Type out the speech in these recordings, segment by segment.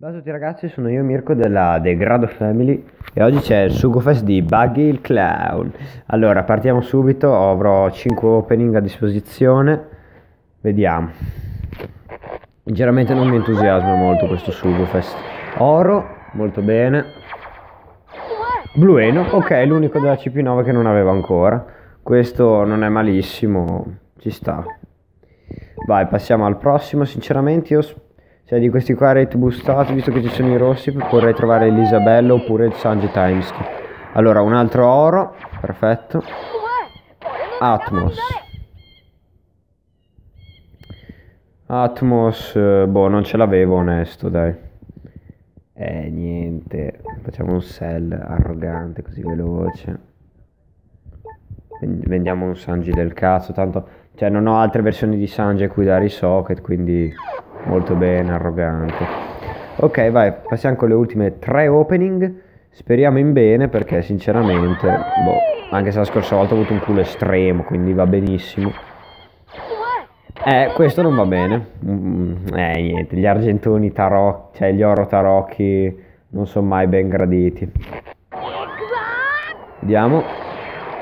Ciao a tutti ragazzi, sono io Mirko della The Grado Family e oggi c'è il Sugo Fest di Buggy il Clown. Allora, partiamo subito, avrò 5 opening a disposizione. Vediamo. Sinceramente non mi entusiasma molto questo Sugo Fest. Oro, molto bene. Blueno, ok, l'unico della CP9 che non avevo ancora. Questo non è malissimo, ci sta. Vai, passiamo al prossimo, sinceramente io spero cioè di questi qua rate boostati, visto che ci sono i rossi, vorrei trovare l'Isabella oppure il Sanji Times. Allora, un altro oro, perfetto. Atmos. Atmos, eh, boh, non ce l'avevo onesto, dai. Eh, niente. Facciamo un sell arrogante, così veloce. Vendiamo un Sanji del cazzo, tanto... Cioè, non ho altre versioni di Sanji a cui dare i socket, quindi molto bene, arrogante. Ok, vai, passiamo con le ultime tre opening. Speriamo in bene perché sinceramente, boh, anche se la scorsa volta ho avuto un culo estremo, quindi va benissimo. Eh, questo non va bene. Mm, eh, niente, gli argentoni tarocchi, cioè gli oro tarocchi non sono mai ben graditi. Vediamo.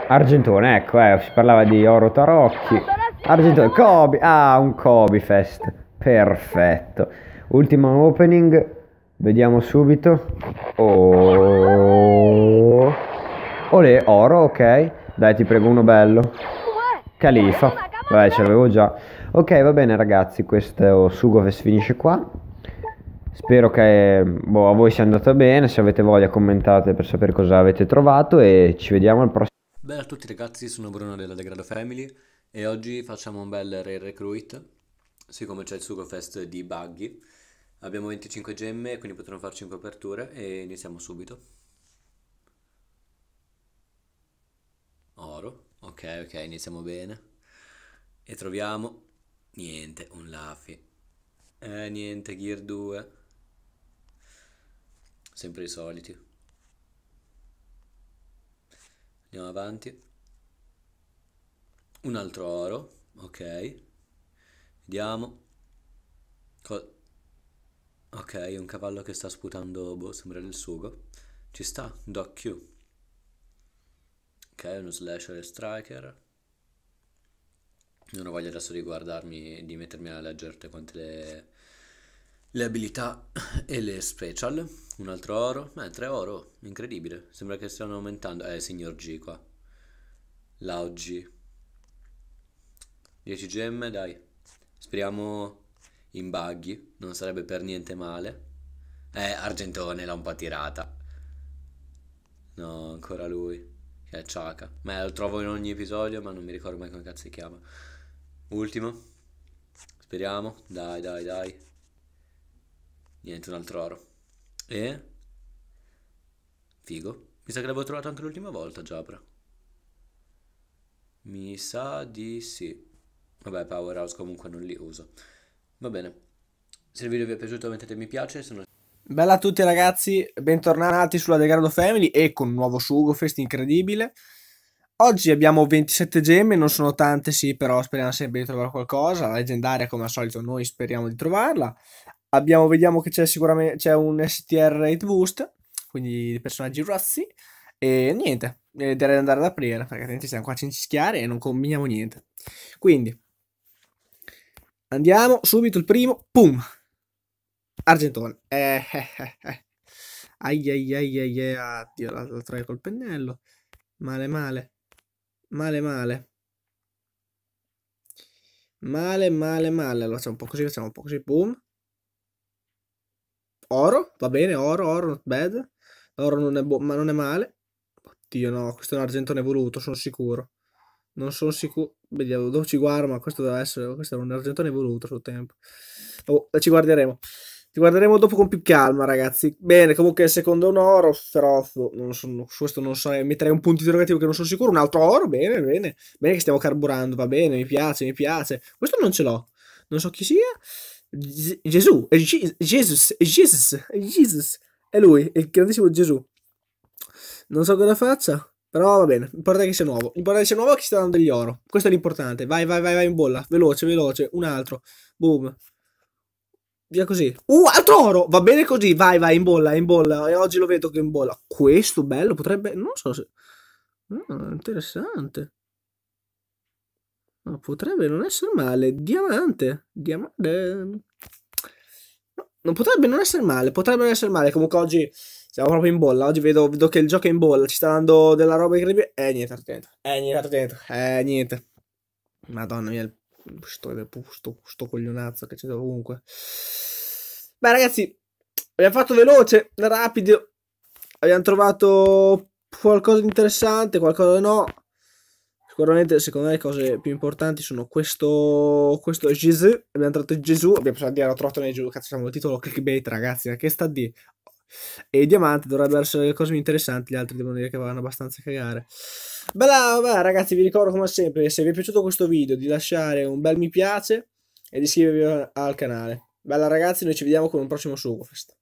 Argentone, ecco, eh, si parlava di oro tarocchi. Argentone, Kobe, ah, un Kobe Fest. Perfetto. Ultima opening. Vediamo subito. Oh. Olè, oro, ok. Dai, ti prego uno bello. Califa. Vabbè, ce l'avevo già. Ok, va bene ragazzi, questo sugo finisce qua. Spero che boh, a voi sia andata bene, se avete voglia commentate per sapere cosa avete trovato e ci vediamo al prossimo. Bene a tutti ragazzi, sono Bruno della Degrado Family e oggi facciamo un bel re recruit siccome c'è il Sugofest di Buggy, abbiamo 25 gemme, quindi potremmo fare 5 aperture e iniziamo subito. Oro, ok, ok, iniziamo bene. E troviamo, niente, un Laffy. Eh, niente, Gear 2. Sempre i soliti. Andiamo avanti. Un altro oro, ok. Vediamo. Co- ok, un cavallo che sta sputando, boh, sembra del sugo. Ci sta, Doc Q. Ok, uno slasher e striker. Non ho voglia adesso di guardarmi, di mettermi a leggere tutte quante le, le abilità e le special. Un altro oro. Eh, tre oro, incredibile. Sembra che stiano aumentando. Eh, signor G qua. Loud G. 10 gemme, dai. Speriamo in Baghi, non sarebbe per niente male. Eh, Argentone l'ha un po' tirata. No, ancora lui. Che è Ciaca. Ma lo trovo in ogni episodio, ma non mi ricordo mai come cazzo si chiama. Ultimo. Speriamo. Dai, dai, dai. Niente, un altro oro. E... Figo. Mi sa che l'avevo trovato anche l'ultima volta, Giabra. Mi sa di sì. Vabbè, Powerhouse comunque non li uso. Va bene. Se il video vi è piaciuto mettete mi piace, se no... Bella a tutti ragazzi, bentornati sulla Degrado Family e con un nuovo Sugofest incredibile. Oggi abbiamo 27 gemme, non sono tante sì, però speriamo sempre di trovare qualcosa. La leggendaria come al solito noi speriamo di trovarla. Abbiamo, vediamo che c'è sicuramente c'è un STR Rate Boost, quindi personaggi rossi. E niente, eh, direi di andare ad aprire perché altrimenti siamo qua a cincischiare e non combiniamo niente. Quindi, Andiamo, subito il primo, pum! Argentone. Eh, eh, eh, eh. Ai, ai, ai, ai, ai. addio, la, la col pennello. Male, male. Male, male. Male, male, male. Allora facciamo un po' così, facciamo un po' così, boom. Oro, va bene, oro, oro, not bad. Oro non è buono, ma non è male. Oddio, no, questo è un argentone voluto, sono sicuro. Non sono sicuro. Vediamo, dopo ci guardo, ma questo deve essere. Questo era un argentone voluto sul tempo. Oh, eh, ci guarderemo. Ci guarderemo dopo con più calma, ragazzi. Bene, comunque il secondo è un oro, però non sono, questo non so, eh, metterei un punto interrogativo che non sono sicuro. Un altro oro, bene, bene. Bene che stiamo carburando, va bene, mi piace, mi piace. Questo non ce l'ho. Non so chi sia. G Gesù, eh, Jesus, Jesus, Jesus. È lui, è il grandissimo Gesù. Non so cosa faccia. Però va bene, l'importante è che sia nuovo. L'importante è che sia nuovo e che stia dando degli oro. Questo è l'importante. Vai, vai, vai, vai in bolla. Veloce, veloce. Un altro. Boom. Via così. Uh, altro oro! Va bene così. Vai, vai, in bolla, in bolla. E oggi lo vedo che è in bolla. Questo bello potrebbe... Non so se... Oh, interessante. No, potrebbe non essere male. Diamante. Diamante. No, non potrebbe non essere male. Potrebbe non essere male. Comunque oggi... Siamo proprio in bolla. Oggi vedo, vedo, che il gioco è in bolla. Ci sta dando della roba incredibile. E eh, niente attento. E eh, niente attento. E eh, niente. Madonna mia. Sto, sto, sto coglionazzo che c'è ovunque. Beh, ragazzi. Abbiamo fatto veloce, rapido. Abbiamo trovato qualcosa di interessante, qualcosa di no. Sicuramente, secondo me, le cose più importanti sono questo, questo Gesù. Abbiamo tratto Gesù. Abbiamo pensato di aver trovato nel Gesù. Cazzo, siamo il titolo clickbait, ragazzi. Ma che sta di? E diamante dovrebbero essere le cose interessanti, gli altri devono dire che vanno abbastanza a cagare. Bella, bella ragazzi, vi ricordo come sempre, se vi è piaciuto questo video, di lasciare un bel mi piace e di iscrivervi al canale. Bella ragazzi, noi ci vediamo con un prossimo Sugofest.